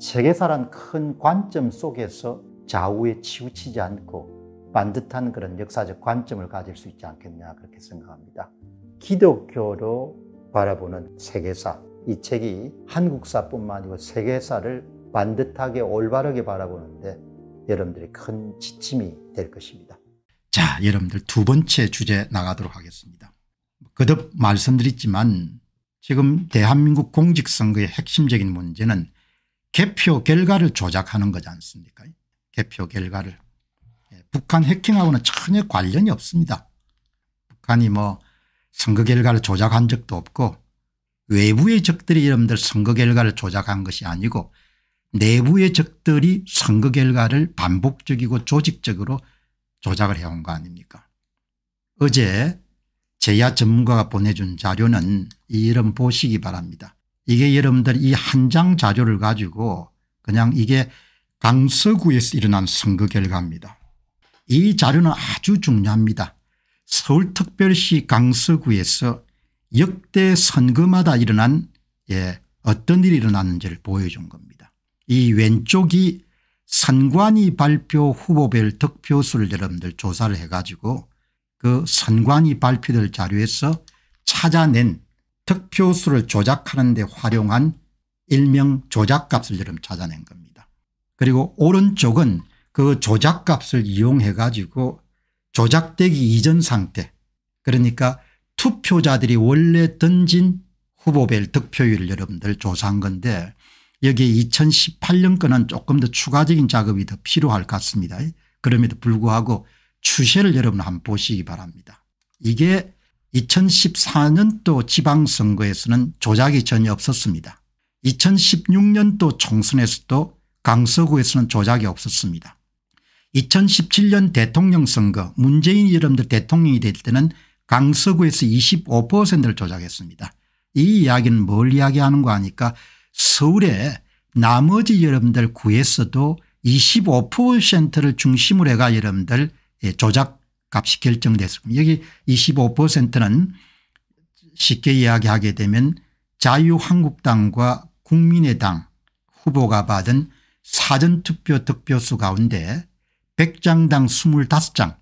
세계사란 큰 관점 속에서 좌우에 치우치지 않고 반듯한 그런 역사적 관점을 가질 수 있지 않겠냐 그렇게 생각합니다. 기독교로 바라보는 세계사 이 책이 한국사뿐만 아니고 세계사를 반듯하게 올바르게 바라보는데 여러분들이 큰 지침이 될 것입니다. 자 여러분들 두 번째 주제 나가도록 하겠습니다. 그듭 말씀드렸지만 지금 대한민국 공직선거의 핵심적인 문제는 개표 결과를 조작하는 거지 않습니까 개표 결과를. 예, 북한 해킹하고는 전혀 관련이 없습니다. 북한이 뭐 선거 결과를 조작한 적도 없고 외부의 적들이 이름들 선거 결과를 조작한 것이 아니고 내부의 적들이 선거 결과를 반복적이고 조직적으로 조작을 해온 거 아닙니까 어제 제야 전문가가 보내준 자료는 이 이름 보시기 바랍니다. 이게 여러분들 이 한 장 자료를 가지고 그냥 이게 강서구에서 일어난 선거 결과입니다. 이 자료는 아주 중요합니다. 서울특별시 강서구에서 역대 선거마다 일어난 예, 어떤 일이 일어났는지를 보여준 겁니다. 이 왼쪽이 선관위 발표 후보별 득표수를 여러분들 조사를 해가지고 그 선관위 발표될 자료에서 찾아낸 득표수를 조작하는 데 활용한 일명 조작값을 여름 찾아낸 겁니다. 그리고 오른쪽은 그 조작값을 이용해 가지고 조작되기 이전 상태 그러니까 투표자들이 원래 던진 후보별 득표율을 여러분들 조사한 건데 여기에 2018년 거는 조금 더 추가적인 작업이 더 필요할 것 같습니다. 그럼에도 불구하고 추세를 여러분 한번 보시기 바랍니다. 이게 2014년도 지방선거에서는 조작이 전혀 없었습니다. 2016년도 총선에서도 강서구에서는 조작이 없었습니다. 2017년 대통령 선거 문재인 여러분들 대통령이 될 때는 강서구에서 25%를 조작했습니다. 이 이야기는 뭘 이야기하는 거 아니까 서울에 나머지 여러분들 구에서도 25%를 중심으로 해가 여러분들 예, 조작 값이 결정됐습니다 여기 25%는 쉽게 이야기하게 되면 자유한국당과 국민의당 후보가 받은 사전투표 득표수 가운데 100장당 25장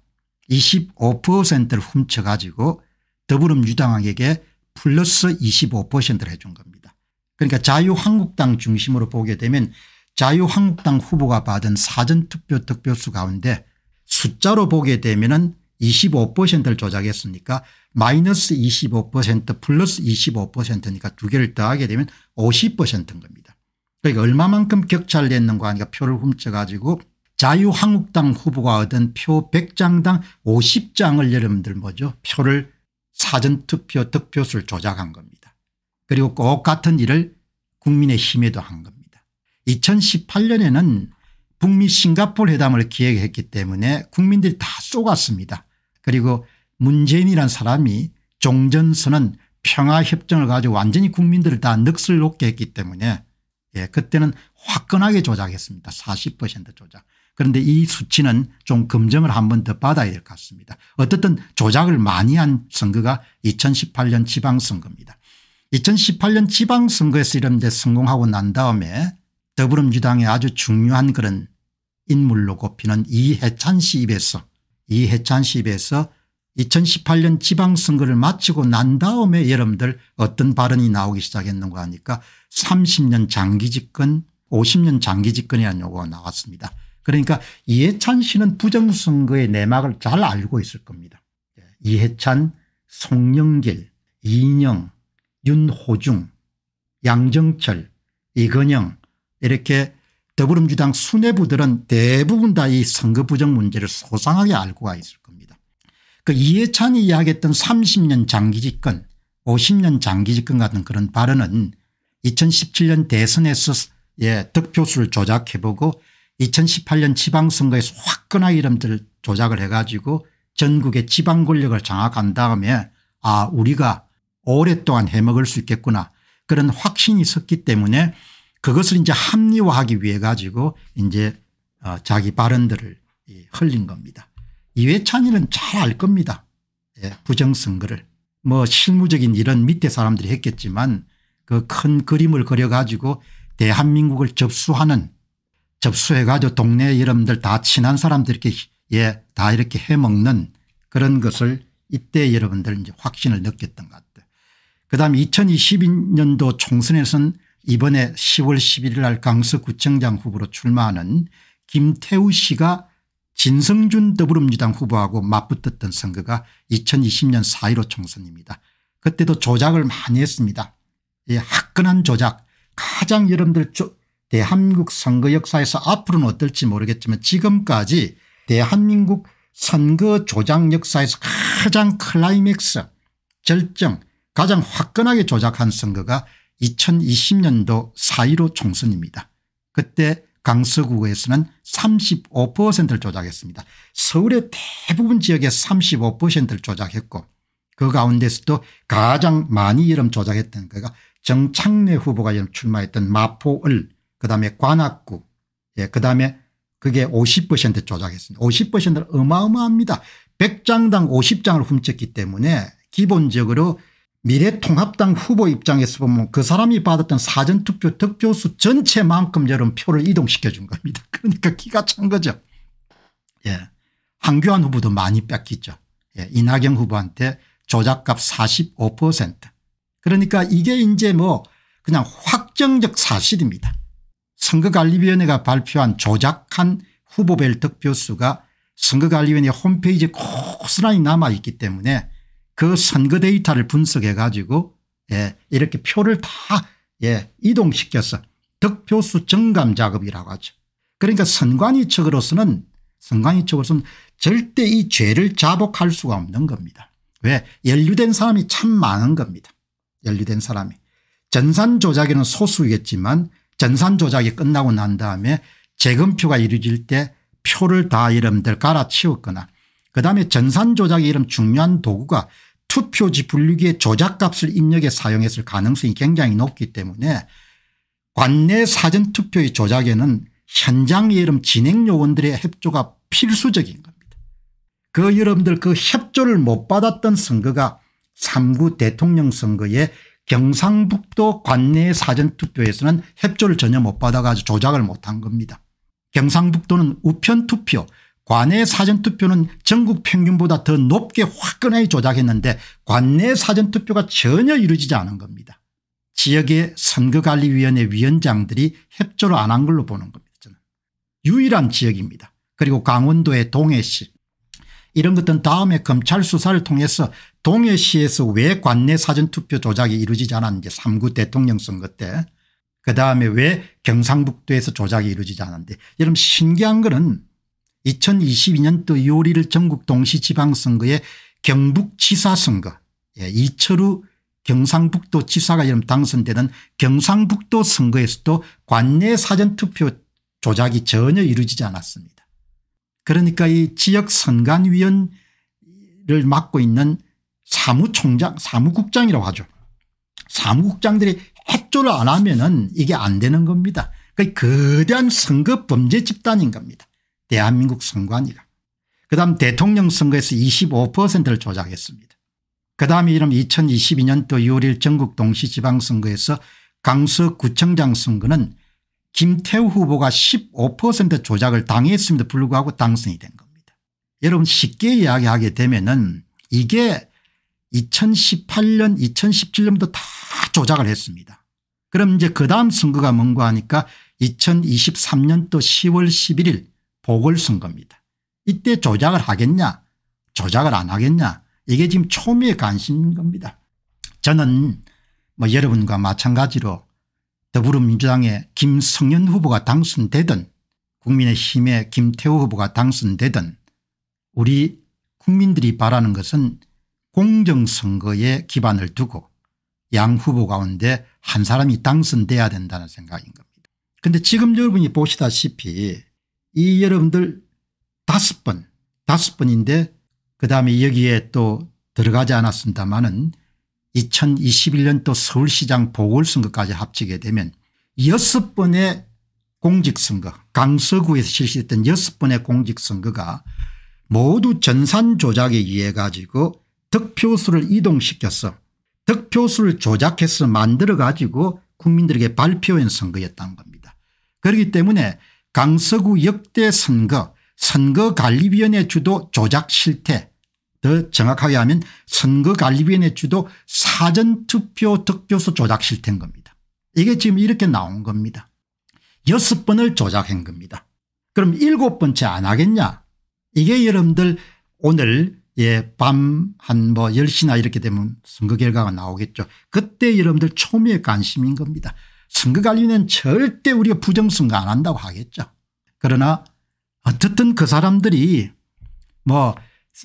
25%를 훔쳐가지고 더불어민주당에게 플러스 25%를 해준 겁니다. 그러니까 자유한국당 중심으로 보게 되면 자유한국당 후보가 받은 사전투표 득표수 가운데 숫자로 보게 되면 은 25%를 조작했으니까 마이너스 25% 플러스 25%니까 두 개를 더하게 되면 50%인 겁니다. 그러니까 얼마만큼 격차를 냈는가 하니까 표를 훔쳐가지고 자유한국당 후보가 얻은 표 100장당 50장을 여러분들 뭐죠 표를 사전투표 득표수를 조작한 겁니다. 그리고 꼭 같은 일을 국민의힘에도 한 겁니다. 2018년에는 북미 싱가폴 회담을 기획했기 때문에 국민들이 다 쏘갔습니다. 그리고 문재인이란 사람이 종전선언 평화협정을 가지고 완전히 국민들을 다 넋을 놓게 했기 때문에 예, 그때는 화끈하게 조작했습니다. 40% 조작. 그런데 이 수치는 좀 검증을 한 번 더 받아야 될 것 같습니다. 어떻든 조작을 많이 한 선거가 2018년 지방선거입니다. 2018년 지방선거에서 이런 데 성공하고 난 다음에 더불어민주당의 아주 중요한 그런 인물로 꼽히는 이해찬 씨 입에서 이해찬 씨 입에서 2018년 지방선거를 마치고 난 다음에 여러분들 어떤 발언이 나오기 시작했는가 하니까 30년 장기 집권 50년 장기 집권이라는 용어가 나왔습니다. 그러니까 이해찬 씨는 부정선거의 내막을 잘 알고 있을 겁니다. 이해찬 송영길 이인영 윤호중 양정철 이건영 이렇게 더불어민주당 수뇌부들은 대부분 다 이 선거 부정 문제를 소상하게 알고 가 있을 겁니다. 그 이해찬이 이야기했던 30년 장기 집권 50년 장기 집권 같은 그런 발언은 2017년 대선에서 예, 득표수를 조작해보고 2018년 지방선거에서 화끈하이름들 조작을 해가지고 전국의 지방 권력을 장악한 다음에 아 우리가 오랫동안 해먹을 수 있겠구나 그런 확신이 섰기 때문에 그것을 이제 합리화하기 위해 가지고 이제 어 자기 발언들을 흘린 겁니다. 이회찬이는 잘 알 겁니다. 예 부정선거를 뭐 실무적인 이런 밑에 사람들이 했겠지만 그 큰 그림을 그려 가지고 대한민국을 접수하는 접수해 가지고 동네 이름들 다 친한 사람들 예, 이렇게 예다 이렇게 해먹는 그런 것을 이때 여러분들 이제 확신을 느꼈던 것 같아요. 그다음 2022년도 총선에서는 이번에 10월 11일 날 강서구청장 후보로 출마하는 김태우 씨가 진성준 더불어민주당 후보하고 맞붙었던 선거가 2020년 4.15 총선입니다. 그때도 조작을 많이 했습니다. 예, 화끈한 조작 가장 여러분들 대한민국 선거 역사에서 앞으로는 어떨지 모르겠지만 지금까지 대한민국 선거 조작 역사에서 가장 클라이맥스 절정 가장 화끈하게 조작한 선거가 2020년도 4.15 총선입니다. 그때 강서구에서는 35%를 조작했습니다. 서울의 대부분 지역에 35%를 조작했고 그 가운데서도 가장 많이 이름 조작했던 그가 정창래 후보가 이름 출마했던 마포을 그다음에 관악구 예, 그다음에 그게 50% 조작했습니다. 50%는 어마어마합니다. 100장당 50장을 훔쳤기 때문에 기본적으로 미래통합당 후보 입장에서 보면 그 사람이 받았던 사전투표 득표수 전체만큼 여름 표를 이동시켜 준 겁니다. 그러니까 기가 찬 거죠. 예. 황교안 후보도 많이 뺏기죠. 예. 이낙연 후보한테 조작값 45% 그러니까 이게 이제 뭐 그냥 확정적 사실입니다. 선거관리위원회가 발표한 조작한 후보별 득표수가 선거관리위원회 홈페이지에 고스란히 남아있기 때문에 그 선거 데이터를 분석해 가지고 예 이렇게 표를 다예 이동시켜서 득표수 증감 작업이라고 하죠. 그러니까 선관위 측으로서는 선관위 측으로서는 절대 이 죄를 자복할 수가 없는 겁니다. 왜 연루된 사람이 참 많은 겁니다. 연루된 사람이 전산 조작에는 소수겠지만 전산 조작이 끝나고 난 다음에 재검표가 이루어질 때 표를 다 이름들 갈아치웠거나 그다음에 전산 조작의이름 중요한 도구가 투표지 분류기의 조작값을 입력해 사용했을 가능성이 굉장히 높기 때문에 관내 사전투표의 조작에는 현장 여름 진행 요원들의 협조가 필수적인 겁니다. 그 여러분들 그 협조를 못 받았던 선거가 3구 대통령 선거에 경상북도 관내 사전투표에서는 협조를 전혀 못 받아가지고 조작을 못한 겁니다. 경상북도는 우편투표 관내 사전투표는 전국 평균보다 더 높게 화끈하게 조작했는데 관내 사전투표가 전혀 이루어지지 않은 겁니다. 지역의 선거관리위원회 위원장들이 협조를 안 한 걸로 보는 겁니다. 저는. 유일한 지역입니다. 그리고 강원도의 동해시 이런 것들은 다음에 검찰 수사를 통해서 동해시에서 왜 관내 사전투표 조작이 이루어지지 않았는지 3구 대통령 선거 때 그다음에 왜 경상북도에서 조작이 이루어지지 않았는데 여러분 신기한 거는 2022년도 요리를 전국 동시지방선거에 경북지사 선거 예, 이철우 경상북도 지사가 이름 당선되는 경상북도 선거에서도 관내 사전투표 조작이 전혀 이루어지지 않았습니다. 그러니까 이 지역선관위원을 맡고 있는 사무총장 사무국장이라고 하죠. 사무국장들이 협조를 안 하면 은 이게 안 되는 겁니다. 그니까 거대한 선거 범죄 집단인 겁니다. 대한민국 선관위다. 그다음 대통령 선거에서 25%를 조작했습니다. 그다음에 이름 2022년도 6월 1 전국 동시지방선거에서 강서구청장 선거는 김태우 후보가 15% 조작을 당했음에도 불구하고 당선이 된 겁니다. 여러분 쉽게 이야기하게 되면 은 이게 2018년 2017년도 다 조작을 했습니다. 그럼 이제 그 다음 선거가 뭔가 하니까 2023년도 10월 11일 복을 쓴겁니다 이때 조작을 하겠냐 조작을 안 하겠냐 이게 지금 초미의 관심인 겁니다. 저는 뭐 여러분과 마찬가지로 더불어민주당의 김성현 후보가 당선되든 국민의힘의 김태호 후보가 당선되든 우리 국민들이 바라는 것은 공정선거에 기반을 두고 양 후보 가운데 한 사람이 당선돼야 된다는 생각인 겁니다. 그런데 지금 여러분이 보시다시피 이 여러분들 다섯 번 다섯 번인데 그 다음에 여기에 또 들어가지 않았습니다마는 2021년 또 서울시장 보궐선거까지 합치게 되면 여섯 번의 공직선거 강서구에서 실시했던 여섯 번의 공직선거가 모두 전산 조작에 의해 가지고 득표수를 이동시켜서 득표수를 조작해서 만들어 가지고 국민들에게 발표한 선거였다는 겁니다. 그렇기 때문에 강서구 역대 선거 선거관리위원회 주도 조작 실태 더 정확하게 하면 선거관리위원회 주도 사전투표 득표수 조작 실태인 겁니다. 이게 지금 이렇게 나온 겁니다. 여섯 번을 조작한 겁니다. 그럼 일곱 번째 안 하겠냐 이게 여러분들 오늘 예, 밤한뭐 10시나 이렇게 되면 선거 결과가 나오겠죠. 그때 여러분들 초미의 관심인 겁니다. 선거관리는 절대 우리가 부정선거 안 한다고 하겠죠. 그러나 어떻든 그 사람들이 뭐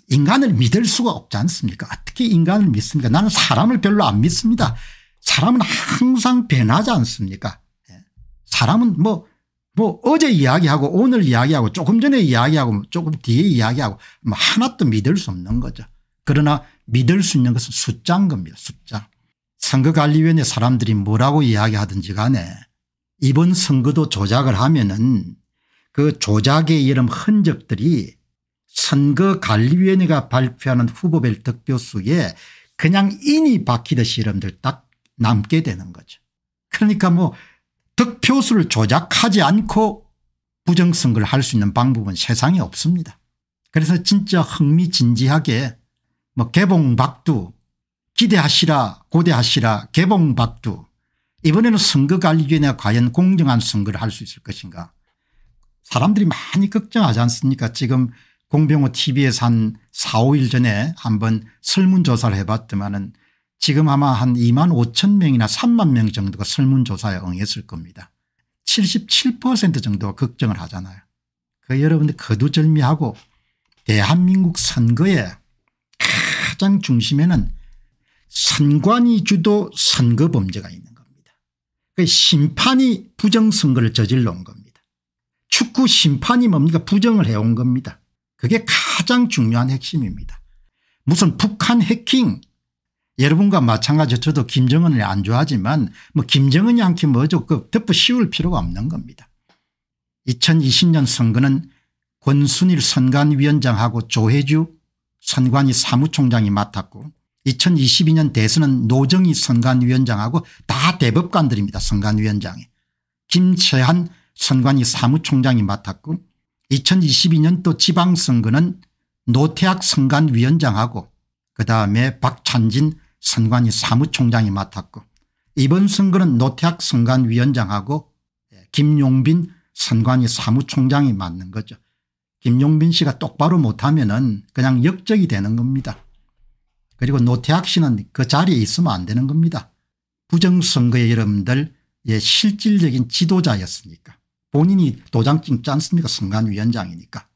인간을 믿을 수가 없지 않습니까 어떻게 인간을 믿습니까 나는 사람을 별로 안 믿습니다. 사람은 항상 변하지 않습니까 예. 사람은 뭐뭐 뭐 어제 이야기하고 오늘 이야기하고 조금 전에 이야기하고 조금 뒤에 이야기하고 뭐 하나도 믿을 수 없는 거죠. 그러나 믿을 수 있는 것은 숫자인 겁니다. 숫자. 선거관리위원회 사람들이 뭐라고 이야기하든지 간에 이번 선거도 조작을 하면은 그 조작의 이름 흔적들이 선거관리위원회가 발표하는 후보별 득표수에 그냥 인이 박히듯이 여러분들 딱 남게 되는 거죠. 그러니까 뭐 득표수를 조작하지 않고 부정선거를 할 수 있는 방법은 세상에 없습니다. 그래서 진짜 흥미진지하게 뭐 개봉박두 기대하시라 고대하시라 개봉박두 이번에는 선거관리위원회 과연 공정한 선거를 할 수 있을 것인가 사람들이 많이 걱정하지 않습니까 지금 공병호 tv에서 한 4, 5일 전에 한번 설문조사를 해봤더만 은 지금 아마 한 2만 5천 명이나 3만 명 정도가 설문조사에 응했을 겁니다. 77% 정도가 걱정을 하잖아요. 그 여러분들 거두절미하고 대한민국 선거에 가장 중심에는 선관위 주도 선거 범죄가 있는 겁니다. 그 심판이 부정선거를 저질러 온 겁니다. 축구 심판이 뭡니까 부정을 해온 겁니다. 그게 가장 중요한 핵심입니다. 무슨 북한 해킹 여러분과 마찬가지로 저도 김정은을 안 좋아하지만 뭐 김정은이 한키 뭐죠 그 덮어 씌울 필요가 없는 겁니다. 2020년 선거는 권순일 선관위원장하고 조혜주 선관위 사무총장이 맡았고 2022년 대선은 노정희 선관위원장하고 다 대법관들입니다. 선관위원장이. 김채한 선관위 사무총장이 맡았고 2 0 2 2년또 지방선거는 노태학 선관위원장하고 그다음에 박찬진 선관위 사무총장이 맡았고 이번 선거는 노태학 선관위원장하고 예, 김용빈 선관위 사무총장이 맡는 거죠. 김용빈 씨가 똑바로 못하면 은 그냥 역적이 되는 겁니다. 그리고 노태학 씨는 그 자리에 있으면 안 되는 겁니다. 부정선거에 여러분들 예, 실질적인 지도자였으니까 본인이 도장 찍지 않습니까 선관위원장이니까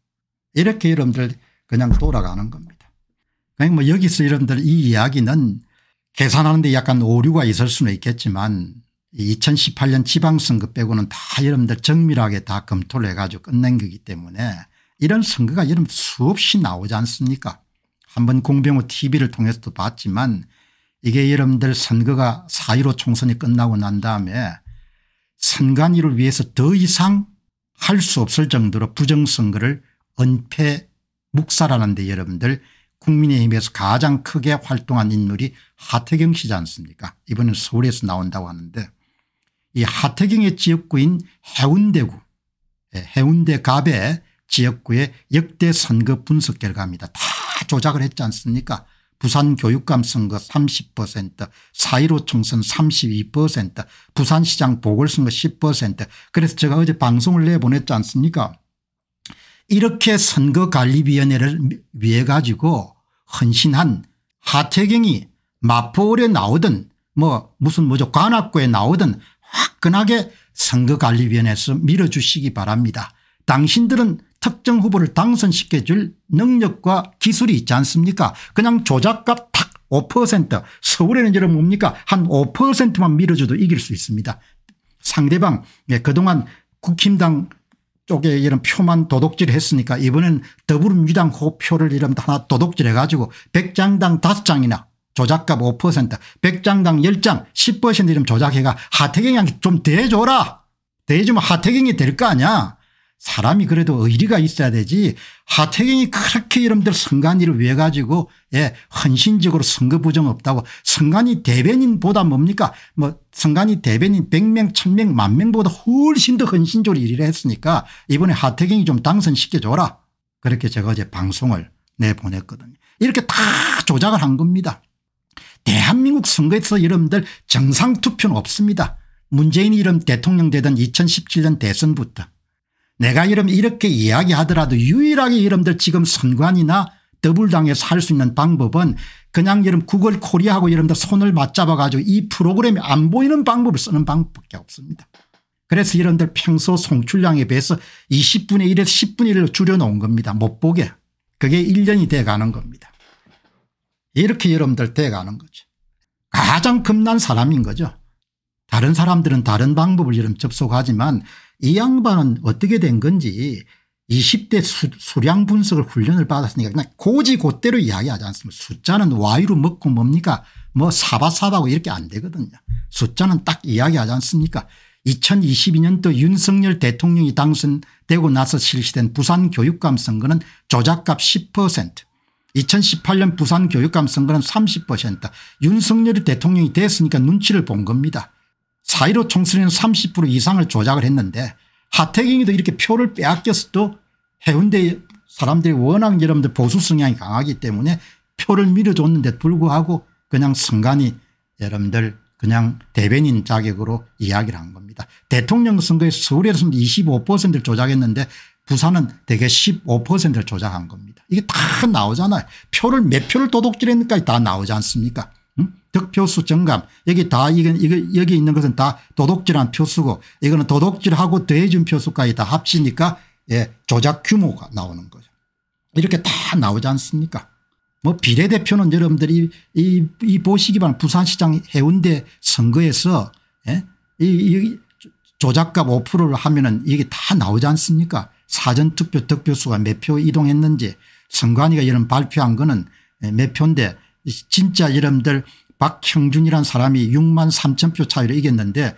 이렇게 여러분들 그냥 돌아가는 겁니다. 그냥 뭐 여기서 여러분들 이 이야기는 계산하는데 약간 오류가 있을 수는 있겠지만 2018년 지방선거 빼고는 다 여러분들 정밀하게 다 검토를 해가지고 끝낸 거기 때문에 이런 선거가 여러분 수없이 나오지 않습니까 한번 공병호 tv를 통해서도 봤지만 이게 여러분들 선거가 4.15 총선이 끝나고 난 다음에 선관위를 위해서 더 이상 할 수 없을 정도로 부정선거를 은폐 묵살하는데 여러분들 국민의힘에서 가장 크게 활동한 인물이 하태경 씨지 않습니까 이번엔 서울에서 나온다고 하는데 이 하태경의 지역구인 해운대구 예, 해운대 갑의 지역구의 역대 선거 분석 결과입니다. 다 조작을 했지 않습니까 부산 교육감 선거 30% 4.15 총선 32% 부산시장 보궐선거 10% 그래서 제가 어제 방송을 내보냈지 않습니까 이렇게 선거관리위원회를 위해 가지고 헌신한 하태경이 마포울에 나오든 뭐 무슨 뭐죠 관악구에 나오든 화끈하게 선거관리위원회에서 밀어주시기 바랍니다. 당신들은 특정 후보를 당선시켜줄 능력과 기술이 있지 않습니까 그냥 조작값 탁5% 서울에는 이런 뭡니까 한 5%만 밀어줘도 이길 수 있습니다. 상대방 예, 그동안 국힘당 쪽에 이런 표만 도둑질 했으니까 이번엔 더불어민주당 호표를 이런 하나 도둑질 해가지고 100장당 5장이나 조작값 5% 100장당 10장 10% 이런 조작해가 하태경이 좀 대줘라. 대주면 하태경이 될 거 아니야. 사람이 그래도 의리가 있어야 되지 하태경이 그렇게 여러분들 선관위를 왜 가지고 예 헌신적으로 선거 부정 없다고 선관위 대변인보다 뭡니까 뭐 선관위 대변인 100명 1000명 만명보다 훨씬 더 헌신적으로 일을 했으니까 이번에 하태경이 좀 당선시켜줘라 그렇게 제가 어제 방송을 내보냈거든요 이렇게 다 조작을 한 겁니다 대한민국 선거에서 여러분들 정상투표는 없습니다 문재인 이름 대통령 되던 2017년 대선부터 내가 이름 이렇게 이야기하더라도 유일하게 여러분들 지금 선관이나 더블당에서 할 수 있는 방법은 그냥 여러분 구글 코리아하고 여러분들 손을 맞잡아 가지고 이 프로그램이 안 보이는 방법을 쓰는 방법밖에 없습니다. 그래서 여러분들 평소 송출량에 비해서 20분의 1에서 10분의 1로 줄여놓은 겁니다. 못 보게. 그게 1년이 돼가는 겁니다. 이렇게 여러분들 돼가는 거죠. 가장 겁난 사람인 거죠. 다른 사람들은 다른 방법을 여러분 접속하지만 이 양반은 어떻게 된 건지 20대 수, 량 분석을 훈련을 받았으니까 그냥 고지 고대로 이야기하지 않습니까 숫자는 와이로 먹고 뭡니까 뭐 사바사바고 이렇게 안 되거든요. 숫자는 딱 이야기하지 않습니까 2022년도 윤석열 대통령이 당선되고 나서 실시된 부산교육감 선거는 조작값 10% 2018년 부산교육감 선거는 30% 윤석열이 대통령이 됐으니까 눈치를 본 겁니다. 4.15 총선에는 30% 이상을 조작을 했는데 하태경이도 이렇게 표를 빼앗겼어도 해운대 사람들이 워낙 여러분들 보수 성향이 강하기 때문에 표를 밀어줬는데 불구하고 그냥 순간이 여러분들 그냥 대변인 자격으로 이야기를 한 겁니다. 대통령 선거에서 울에서는 25%를 조작했는데 부산은 대개 15%를 조작한 겁니다. 이게 다 나오잖아요. 표를 몇 표를 도둑질했는까다 나오지 않습니까 득표수 증감 여기 다 이건 이거 여기 있는 것은 다 도둑질한 표수고 이거는 도둑질하고 더해준 표수까지 다 합치니까 예, 조작 규모가 나오는 거죠. 이렇게 다 나오지 않습니까? 뭐 비례대표는 여러분들이 이, 이 보시기만 부산시장 해운대 선거에서 예? 이, 이 조작값 5%를 하면은 이게 다 나오지 않습니까? 사전투표 득표수가 몇 표 이동했는지 선관위가 이런 발표한 거는 예, 몇 표인데 진짜 여러분들 박형준이란 사람이 6만 3천 표 차이로 이겼는데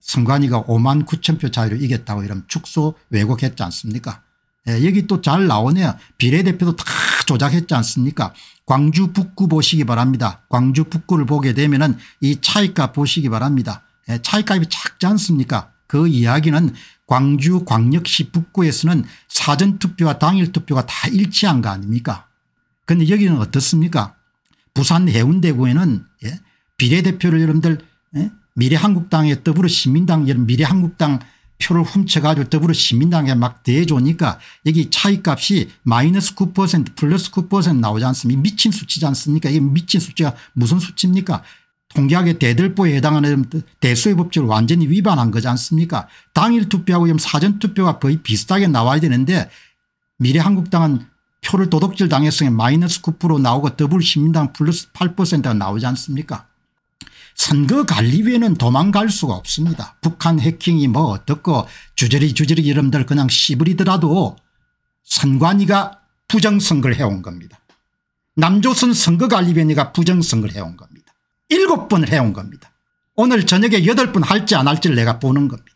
선관위가 5만 9천 표 차이로 이겼다고 이러면 축소 왜곡했지 않습니까 예, 여기 또 잘 나오네요. 비례대표도 다 조작했지 않습니까 광주 북구 보시기 바랍니다. 광주 북구를 보게 되면 은이 차이값 보시기 바랍니다. 예, 차이값이 작지 않습니까 그 이야기는 광주 광역시 북구에서는 사전투표와 당일투표가 다 일치한 거 아닙니까 그런데 여기는 어떻습니까 부산 해운대구에는 예? 비례대표를 여러분들 예? 미래한국당에 더불어 시민당 이런 미래한국당 표를 훔쳐가지고 더불어 시민당에 막 대줘니까 여기 차이값이 마이너스 9% 플러스 9% 나오지 않습니까 미친 수치지 않습니까 이게 미친 수치가 무슨 수치입니까 통계학의 대들보에 해당하는 대수의 법칙을 완전히 위반한 거지 않습니까 당일 투표하고 사전 투표가 거의 비슷하게 나와야 되는데 미래한국당은 표를 도둑질 당했으니 마이너스 9% 나오고 더블시민당 플러스 8%가 나오지 않습니까 선거관리위원회는 도망갈 수가 없습니다. 북한 해킹이 뭐어떻고 주저리 주저리 이름들 그냥 씨부리더라도 선관위가 부정선거를 해온 겁니다. 남조선 선거관리위원회가 부정선거를 해온 겁니다. 일곱 번을 해온 겁니다. 오늘 저녁에 여덟 번 할지 안 할지를 내가 보는 겁니다.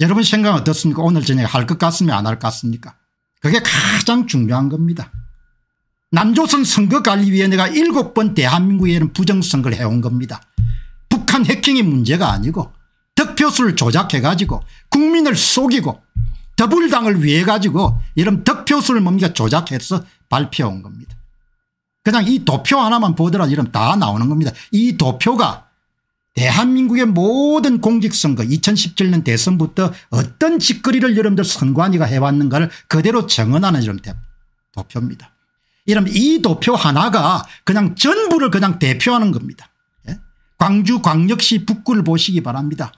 여러분 생각 은 어떻습니까 오늘 저녁에 할 것 같습니까 안 할 것 같습니까 그게 가장 중요한 겁니다. 남조선 선거관리위원회가 일곱 번 대한민국에는 부정선거를 해온 겁니다. 북한 해킹이 문제가 아니고 득표수를 조작해가지고 국민을 속이고 더불당을 위해 가지고 이런 득표수를 뭡니까 조작해서 발표한 겁니다. 그냥 이 도표 하나만 보더라도 이러다 나오는 겁니다. 이 도표가 대한민국의 모든 공직선거 2017년 대선부터 어떤 짓거리를 여러분들 선관위가 해왔는가를 그대로 정언하는 이런 도표입니다. 이러면 이 도표 하나가 그냥 전부를 그냥 대표하는 겁니다. 예? 광주 광역시 북구를 보시기 바랍니다.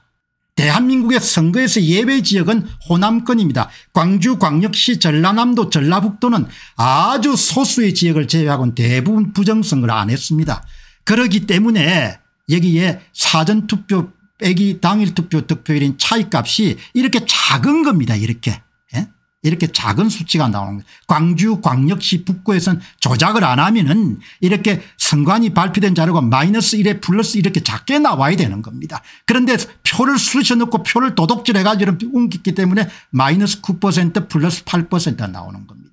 대한민국의 선거에서 예외 지역은 호남권입니다. 광주 광역시 전라남도 전라북도는 아주 소수의 지역을 제외하고는 대부분 부정선거를 안 했습니다. 그렇기 때문에 여기에 사전투표 빼기 당일투표 득표율인 차이값이 이렇게 작은 겁니다. 이렇게. 예? 이렇게 작은 수치가 나오는 거예요. 광주 광역시 북구에선 조작을 안 하면은 이렇게 선관위 발표된 자료가 마이너스 1에 플러스 이렇게 작게 나와야 되는 겁니다. 그런데 표를 수셔 놓고 표를 도둑질해 가지고 옮겼기 때문에 마이너스 9% 플러스 8%가 나오는 겁니다.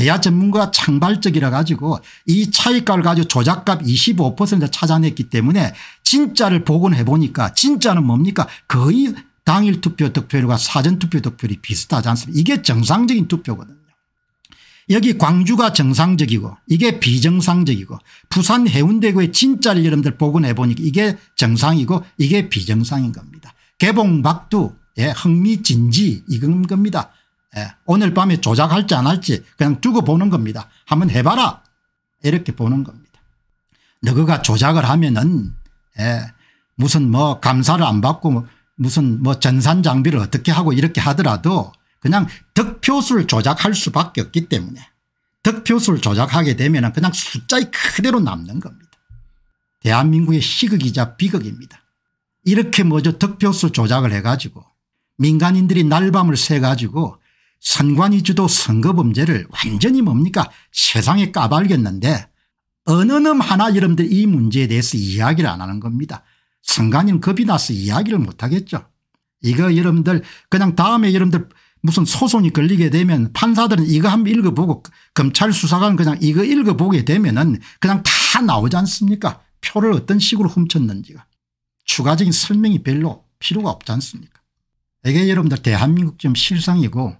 제야 전문가 창발적이라 가지고 이 차익가를 가지고 조작값 25%를 찾아냈기 때문에 진짜를 복원해 보니까 진짜는 뭡니까 거의 당일 투표 득표율과 사전 투표 득표율이 비슷하지 않습니까 이게 정상적인 투표거든요. 여기 광주가 정상적이고 이게 비정상적이고 부산 해운대구의 진짜를 여러분들 복원해 보니까 이게 정상이고 이게 비정상인 겁니다. 개봉 박두 예, 흥미진지 이건 겁니다. 예. 오늘 밤에 조작할지 안 할지 그냥 두고 보는 겁니다. 한번 해봐라 이렇게 보는 겁니다. 너그가 조작을 하면은 예. 무슨 뭐 감사를 안 받고 뭐 무슨 뭐 전산 장비를 어떻게 하고 이렇게 하더라도 그냥 득표수를 조작할 수밖에 없기 때문에 득표수를 조작하게 되면 그냥 숫자에 그대로 남는 겁니다. 대한민국의 시극이자 비극입니다. 이렇게 먼저 득표수 조작을 해가지고 민간인들이 날밤을 새가지고 선관위주도 선거범죄를 완전히 뭡니까 세상에 까발겠는데 어느 놈 하나 여러분들 이 문제에 대해서 이야기를 안 하는 겁니다. 선관위는 겁이 나서 이야기를 못하겠죠. 이거 여러분들 그냥 다음에 여러분들 무슨 소송이 걸리게 되면 판사들은 이거 한번 읽어보고 검찰 수사관 그냥 이거 읽어보게 되면은 그냥 다 나오지 않습니까 표를 어떤 식으로 훔쳤는지가 추가적인 설명이 별로 필요가 없지 않습니까 이게 여러분들 대한민국 좀 실상이고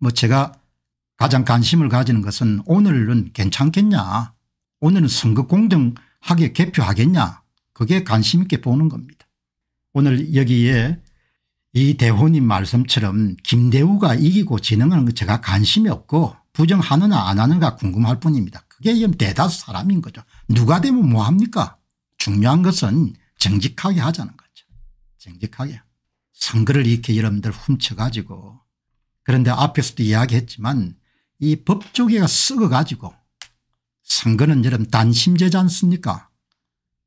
뭐 제가 가장 관심을 가지는 것은 오늘은 괜찮겠냐 오늘은 선거 공정하게 개표하겠냐 그게 관심 있게 보는 겁니다. 오늘 여기에 이 대호님 말씀처럼 김대우가 이기고 진행하는 거 제가 관심이 없고 부정하느냐 안 하느냐 궁금할 뿐입니다. 그게 대다수 사람인 거죠. 누가 되면 뭐합니까 중요한 것은 정직하게 하자는 거죠. 정직하게. 선거를 이렇게 여러분들 훔쳐가지고 그런데 앞에서도 이야기했지만 이 법조계가 썩어가지고 선거는 여러분 단심제지 않습니까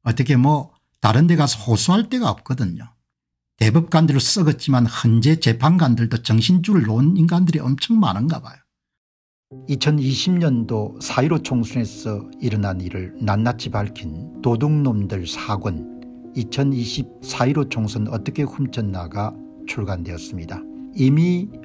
어떻게 뭐 다른 데 가서 호소할 데가 없거든요. 대법관들로 썩었지만 헌재 재판관들도 정신줄을 놓은 인간들이 엄청 많은가 봐요. 2020년도 4.15 총선에서 일어난 일을 낱낱이 밝힌 도둑놈들 사권2020 4.15 총선 어떻게 훔쳤나가 출간되었습니다. 이미